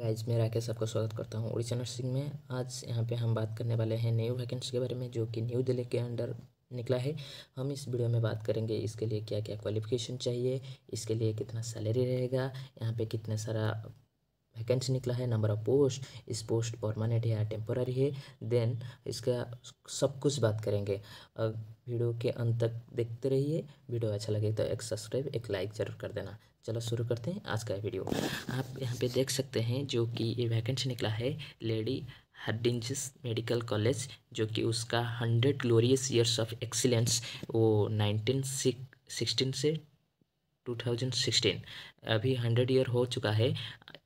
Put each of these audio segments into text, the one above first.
Guys मैं राकेश आपका स्वागत करता हूँ उड़ीसा नर्सिंग में आज यहाँ पे हम बात करने वाले हैं न्यू वैकेंसी के बारे में जो कि न्यू दिल्ली के अंडर निकला है हम इस वीडियो में बात करेंगे इसके लिए क्या क्या क्वालिफिकेशन चाहिए इसके लिए कितना सैलरी रहेगा यहाँ पे कितना सारा वैकेंसी निकला है नंबर ऑफ पोस्ट इस पोस्ट परमानेंट है या टेम्पोररी है देन इसका सब कुछ बात करेंगे वीडियो के अंत तक देखते रहिए वीडियो अच्छा लगे तो एक सब्सक्राइब एक लाइक ज़रूर कर देना चलो शुरू करते हैं आज का वीडियो आप यहाँ पे देख सकते हैं जो कि ये वैकेंसी निकला है लेडी हडिंजस मेडिकल कॉलेज जो कि उसका hundred glorious years of excellence वो नाइनटीन सिक्सटीन से 2016 अभी हंड्रेड ईयर हो चुका है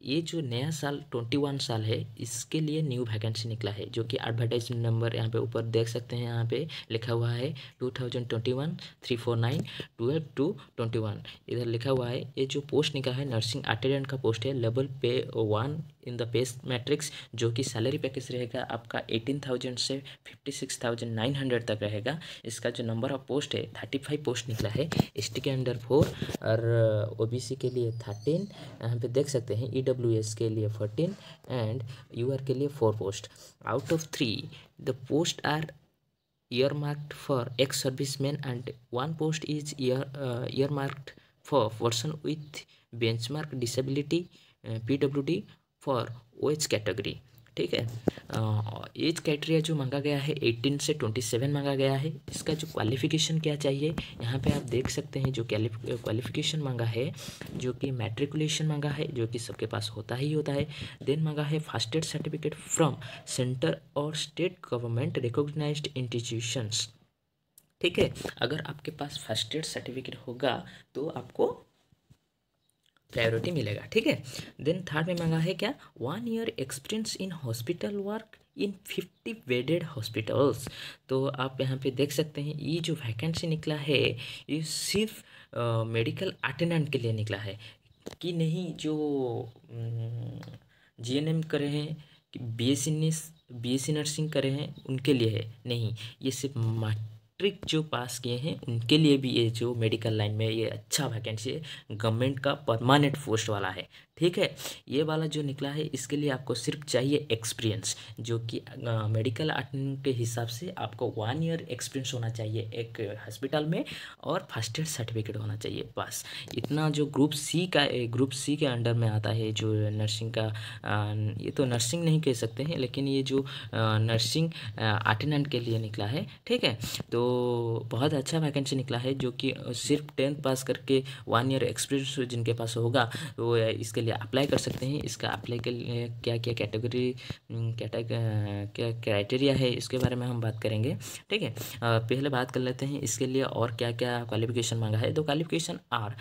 ये जो नया साल ट्वेंटी वन साल है इसके लिए न्यू वैकेंसी निकला है जो कि एडवर्टाइजमेंट नंबर यहाँ पे ऊपर देख सकते हैं यहाँ पे लिखा हुआ है two thousand twenty one three four nine two twenty one इधर लिखा हुआ है ये जो पोस्ट निकला है नर्सिंग अटेंडेंट का पोस्ट है लेवल पे वन इन द पेस्ट मैट्रिक्स जो कि सैलरी पैकेज रहेगा आपका एटीन थाउजेंड से fifty six thousand nine hundred तक रहेगा इसका जो नंबर ऑफ पोस्ट है थर्टी फाइव पोस्ट निकला है एस के अंडर फोर और ओ uh, के लिए थर्टीन यहाँ पे देख सकते हैं ई e AWS के लिए 14 and UR के लिए four post. Out of three, the post are earmarked for ex men and one post is ear, uh, earmarked for person with benchmark disability uh, pwd for OH category ठीक है age criteria जो मांगा गया है 18 से 27 मांगा गया है इसका जो क्वालिफिकेशन क्या चाहिए यहाँ पे आप देख सकते हैं जो क्वालिफिकेशन मांगा है जो कि मैट्रिकुलेशन मांगा है जो कि सबके पास होता ही होता है देन मांगा है first aid certificate from centre और स्टेट गवर्नमेंट रिकोगनाइज इंस्टीट्यूशंस ठीक है अगर आपके पास फर्स्ट एड सर्टिफिकेट होगा तो आपको प्रायोरिटी मिलेगा ठीक है देन थर्ड में मांगा है क्या one year experience in hospital work in fifty bedded hospitals तो आप यहाँ पे देख सकते हैं ये जो वैकेंसी निकला है ये सिर्फ मेडिकल अटेंडेंट के लिए निकला है कि नहीं जो जी एन एम करे हैं B S C B S C nursing करे हैं उनके लिए है नहीं ये सिर्फ मैट्रिक जो पास किए हैं उनके लिए भी ये जो मेडिकल लाइन में ये अच्छा वैकेंसी है गवर्नमेंट का परमानेंट पोस्ट वाला है ठीक है ये वाला जो निकला है इसके लिए आपको सिर्फ चाहिए एक्सपीरियंस जो कि मेडिकल अटेंडेंट के हिसाब से आपको वन ईयर एक्सपीरियंस होना चाहिए एक हॉस्पिटल में और फर्स्ट एड सर्टिफिकेट होना चाहिए पास इतना जो ग्रुप सी का ग्रुप सी के अंडर में आता है जो नर्सिंग का ये तो नर्सिंग नहीं कह सकते हैं लेकिन ये जो नर्सिंग अटेंडेंट के लिए निकला है ठीक है तो तो बहुत अच्छा वैकेंसी निकला है जो कि सिर्फ टेंथ पास करके वन ईयर एक्सपीरियंस जिनके पास होगा वो इसके लिए अप्लाई कर सकते हैं इसका अप्लाई के लिए हम्म, क्या क्या कैटेगरी क्या क्राइटेरिया है इसके बारे में हम बात करेंगे ठीक है पहले बात कर लेते हैं इसके लिए और क्या क्या क्वालिफिकेशन मांगा है तो qualification are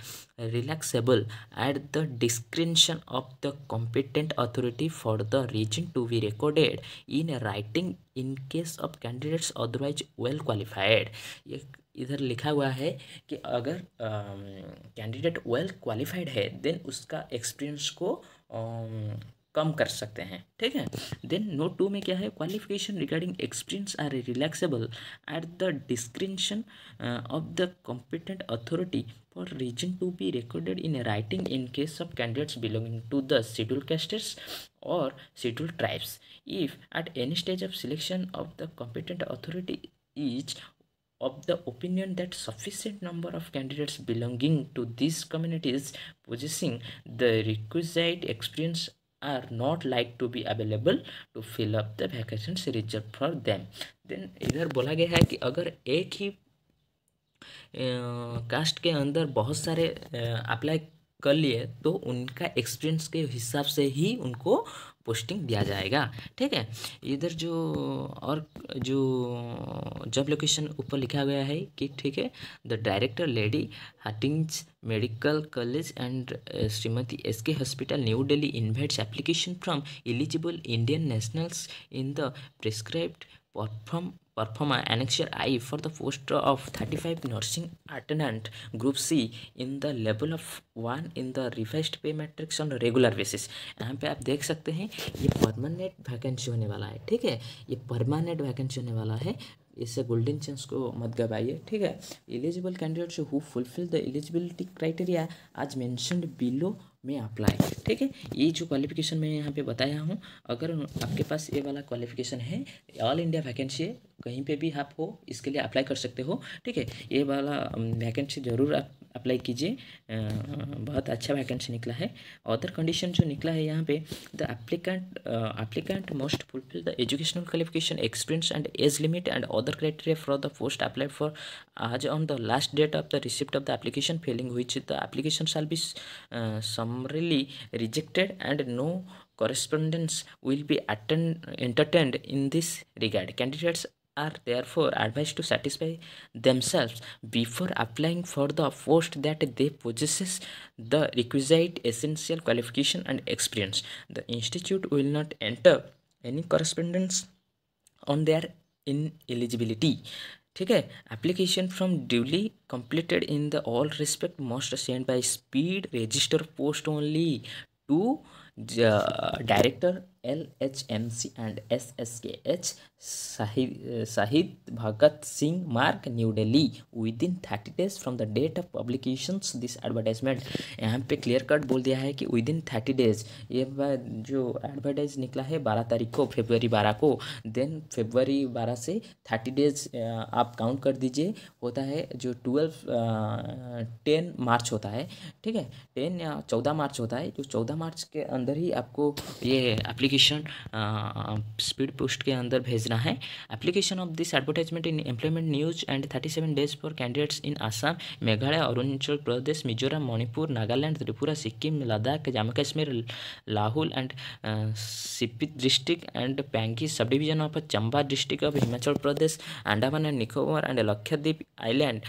relaxable at the description of the competent authority for the reason to be recorded in writing in case of candidates otherwise well qualified ये इधर लिखा हुआ है कि अगर कैंडिडेट वेल क्वालिफाइड है देन उसका एक्सपीरियंस को um, कम कर सकते हैं ठीक है देन नोट टू में क्या है qualification regarding experience are relaxable at the description of the competent authority for reason to be recorded in writing in case of candidates belonging to the schedule castes और schedule tribes if at any stage of selection of the competent authority is of the opinion that sufficient number of candidates belonging to these communities possessing the requisite experience are not like to be available to fill up the vacations reserved for them then इधर बोला गया है कि अगर एक ही cast के अंदर बहुत सारे अप्लाई कर लिए तो उनका एक्सपीरियंस के हिसाब से ही उनको पोस्टिंग दिया जाएगा ठीक है इधर जो और जो जॉब लोकेशन ऊपर लिखा गया है कि ठीक है the director lady Hardinge medical college and Shrimati S K hospital New Delhi invites application from eligible Indian nationals in the prescribed perform perform I for the post of thirty five nursing attendant group C in the level of one in the revised pay matrix on regular basis यहाँ पे आप देख सकते हैं ये permanent vacancy होने वाला है ठीक है ये परमानेंट वैकेंसी होने वाला है इससे गोल्डन चांस को मत गवाइए ठीक है eligible candidates who fulfil the eligibility criteria as mentioned below में अप्लाई ठीक है ये जो क्वालिफिकेशन मैं यहाँ पे बताया हूँ अगर आपके पास ये वाला क्वालिफिकेशन है ऑल इंडिया वैकेंसी है कहीं पे भी आप हो इसके लिए अप्लाई कर सकते हो ठीक है ये वाला वैकेंसी um, ज़रूर आप अप्लाई कीजिए बहुत अच्छा वैकेंसी निकला है अदर कंडीशन जो निकला है यहाँ पे the applicant applicant most fulfil the educational qualification experience and age limit and other criteria for the post applied for as on the last date of the receipt of the application failing हुई the application shall be summarily rejected and no no correspondence will be attend entertained in this regard candidates are therefore advised to satisfy themselves before applying for the post that they possess the requisite essential qualification and experience. The institute will not enter any correspondence on their ineligibility. Okay, application from duly completed in the all respect must sent by speed register post only to the uh, director. L H M C and S S K H Shaheed Bhagat Singh Marg New Delhi within thirty days from the date of publication this advertisement यहाँ पे clear cut बोल दिया है कि with within thirty days ये जो advertise निकला है बारह तारीख को फेबररी बारह को देन फेबररी बारह से थर्टी डेज uh, आप काउंट कर दीजिए होता है जो ट्वेल्व टेन uh, मार्च होता है ठीक है टेन या चौदह मार्च होता है जो चौदह मार्च के अंदर ही आपको ये एप्लीकेशन एप्लीकेशन स्पीड पोस्ट के अंदर भेजना है application of this advertisement in employment news and thirty seven days for candidates in Assam Meghalaya Arunachal Pradesh Mizoram Manipur Nagaland Tripura Sikkim Ladakh Jammu Kashmir Lahaul and Spiti district and Pangi sub division of Chamba district of Himachal Pradesh Andaman and Nicobar and Lakshadweep island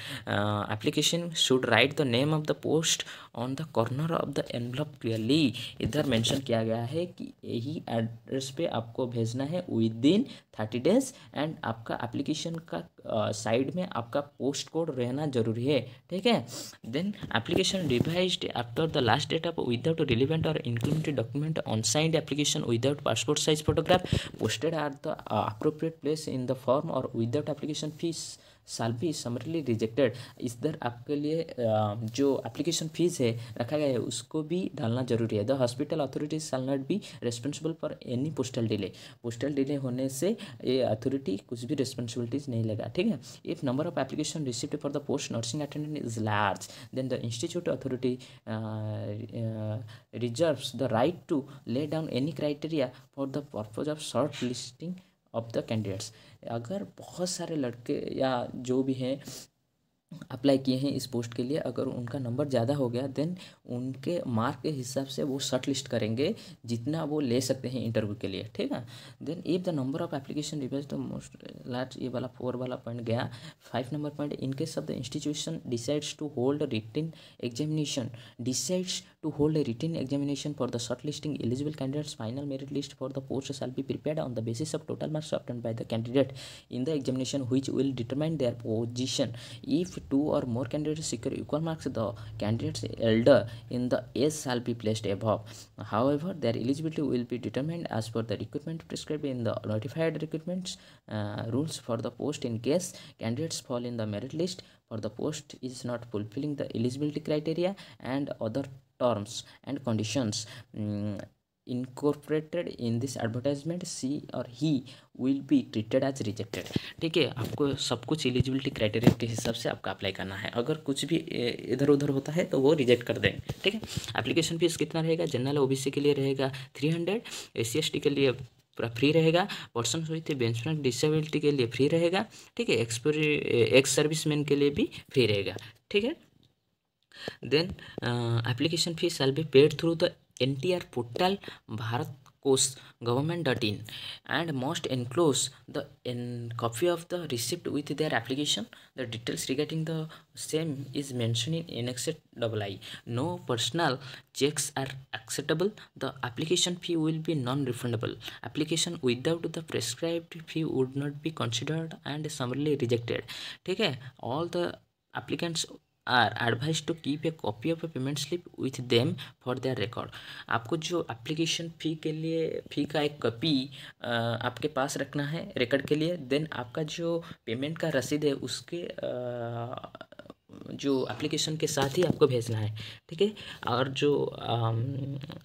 application should write the name of the post on the corner of the envelope clearly इधर mention किया गया है कि यही address पे आपको भेजना है within thirty days and आपका एप्लीकेशन का साइड uh, में आपका पोस्ट कोड रहना जरूरी है ठीक है then application revise after the last date of without relevant और included document on signed application without passport size photograph posted at the appropriate place in the form और without application fees shall be summarily rejected इस दर आपके लिए जो application fees है रखा गया है उसको भी डालना जरूरी है the hospital authority shall not be responsible for any postal delay postal delay होने से ये अथॉरिटी कुछ भी रिस्पॉन्सिबिलिटीज नहीं लेगा ठीक है if number of application receive for the post nursing attendant is large then the institute authority reserve the right to lay down any criteria for the purpose of short listing of the candidates अगर बहुत सारे लड़के या जो भी हैं apply किए हैं इस पोस्ट के लिए अगर उनका नंबर ज़्यादा हो गया देन उनके मार्क के हिसाब से वो शर्ट लिस्ट करेंगे जितना वो ले सकते हैं इंटरव्यू के लिए ठीक है then if the number of application revise the most large ये वाला फोर वाला पॉइंट गया five number point in case of the institution decides to hold written examination decides to hold a written examination for the shortlisting eligible candidates final merit list for the post shall be prepared on the basis of total marks obtained by the candidate in the examination which will determine their position if two or more candidates secure equal marks, the candidate's elder in the age shall be placed above. However, their eligibility will be determined as per the recruitment prescribed in the notified recruitment uh, rules for the post in case candidates fall in the merit list for the post is not fulfilling the eligibility criteria and other terms and conditions. Um, incorporated in this advertisement सी और ही will be treated as rejected ठीक है आपको सब कुछ eligibility criteria के हिसाब से आपका अप्लाई करना है अगर कुछ भी इधर उधर होता है तो वो रिजेक्ट कर देंगे ठीक है एप्लीकेशन फीस कितना रहेगा जनरल सी के लिए रहेगा थ्री हंड्रेड एस सी के लिए पूरा फ्री रहेगा पर्सन विथ बेंचमार्क डिसेबिलिटी के लिए फ्री रहेगा ठीक है एक्सपोरी एक्स सर्विस मैन के लिए भी फ्री रहेगा ठीक है then application fees shall be paid through the NTR portal Bharat Course government.in and must enclose the in copy of the receipt with their application. The details regarding the same is mentioned in NXII. No personal checks are acceptable. The application fee will be non-refundable. Application without the prescribed fee would not be considered and summarily rejected. care. all the applicants are advised to keep a copy of a payment slip with them for their record आपको जो application fee के लिए फ़ी का एक copy आपके पास रखना है record के लिए देन आपका जो पेमेंट का रसीद है उसके आ, जो एप्लीकेशन के साथ ही आपको भेजना है ठीक है और जो आ,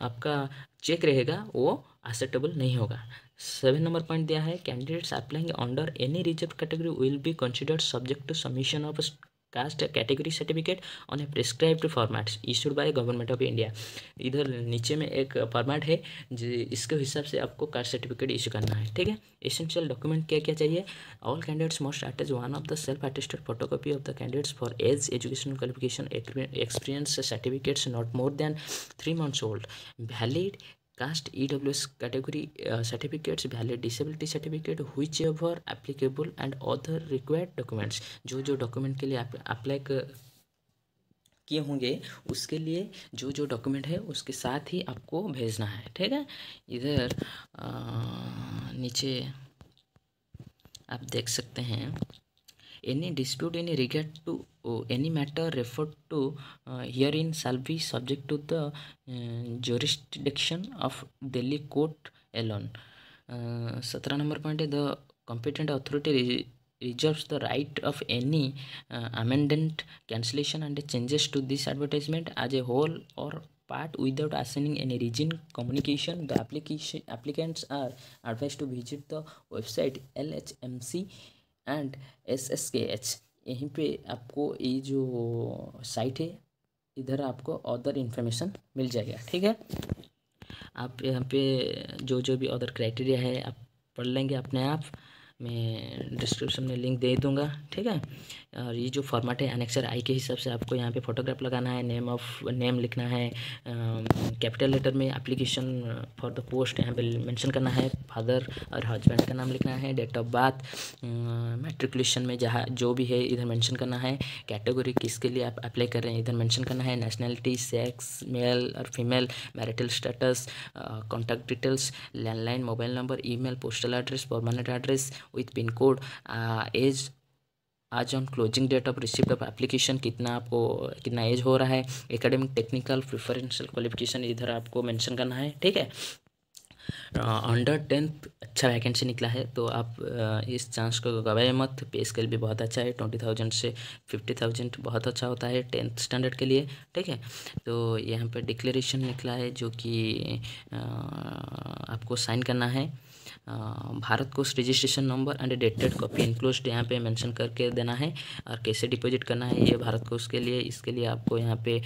आपका चेक रहेगा वो एक्सेप्टेबल नहीं होगा सेवन नंबर पॉइंट दिया है candidates applying under any reserve category will be considered subject to submission of caste category certificate on a prescribed formats issued by government of India इधर नीचे में एक फॉर्मेट है इसके हिसाब से आपको कास्ट सर्टिफिकेट इशू करना है ठीक है एसेंशियल डॉक्यूमेंट क्या क्या चाहिए all candidates most attach one of the self attested photocopy of the candidates for age education qualification experience certificates not more than three months old valid caste W S category certificates valid disability certificate wherever applicable and other required documents जो जो document के लिए apply किए होंगे उसके लिए जो जो डॉक्यूमेंट है उसके साथ ही आपको भेजना है ठीक है इधर नीचे आप देख सकते हैं any dispute in regard to uh, any matter referred to uh, herein shall be subject to the uh, jurisdiction of delhi court alone सत्रह number point the competent authority reserves the right of any uh, amendment cancellation and changes to this advertisement as a whole or part without assigning any reason communication the application applicants are advised to visit the website lhmc and S S K H यहीं पे आपको ये जो site है इधर आपको other information मिल जाएगा ठीक है आप यहाँ पे जो जो भी अदर क्राइटेरिया है आप पढ़ लेंगे अपने आप मैं डिस्क्रिप्शन में लिंक दे दूँगा ठीक है और ये जो फॉर्मेट है अनेक्सर आई के हिसाब से आपको यहाँ पे फोटोग्राफ लगाना है नेम ऑफ नेम लिखना है कैपिटल लेटर में एप्लीकेशन फॉर द पोस्ट यहाँ पे मेंशन करना है फादर और हस्बैंड का नाम लिखना है डेट ऑफ बर्थ मेट्रिकुलेशन में जहाँ जो भी है इधर मैंशन करना है कैटेगरी किसके लिए आप अप्लाई कर रहे हैं इधर मैंशन करना है नेशनैलिटी सेक्स मेल और female marital status contact details landline mobile number E postal address permanent address with pin code age as on closing date of receipt of application कितना आपको कितना एज हो रहा है एकेडमिक टेक्निकल प्रिफरेंशियल क्वालिफिकेशन इधर आपको mention करना है ठीक है अंडर टेंथ अच्छा वैकेंसी निकला है तो आप इस चांस को गवाए मत पे स्केल भी बहुत अच्छा है ट्वेंटी थाउजेंड से फिफ्टी थाउजेंड बहुत अच्छा होता है टेंथ स्टैंडर्ड के लिए ठीक है तो यहाँ पर डिक्लेरेशन निकला है जो कि आपको साइन करना है Bharat Kosh registration number and dated copy enclose यहाँ पे मेंशन करके देना है और कैसे डिपॉजिट करना है ये भारत कोष के लिए इसके लिए आपको यहाँ पे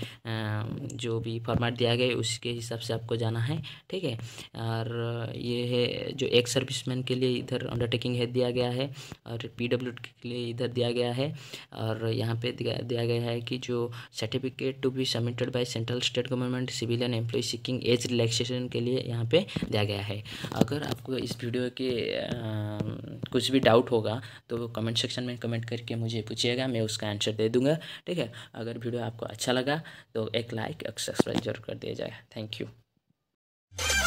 जो भी फॉर्मेट दिया गया है उसके हिसाब से आपको जाना है ठीक है और ये है जो एक सर्विसमैन के लिए इधर अंडरटेकिंग है दिया गया है और पी के लिए इधर दिया गया है और यहाँ पर दिया गया है कि जो certificate to be submitted by central state government civilian employ seeking age relaxation के लिए यहाँ पर दिया गया है अगर आपको इस वीडियो के आ, कुछ भी डाउट होगा तो कमेंट सेक्शन में कमेंट करके मुझे पूछिएगा मैं उसका आंसर दे दूंगा ठीक है अगर वीडियो आपको अच्छा लगा तो एक लाइक और सब्सक्राइब जरूर कर दिया जाएगा थैंक यू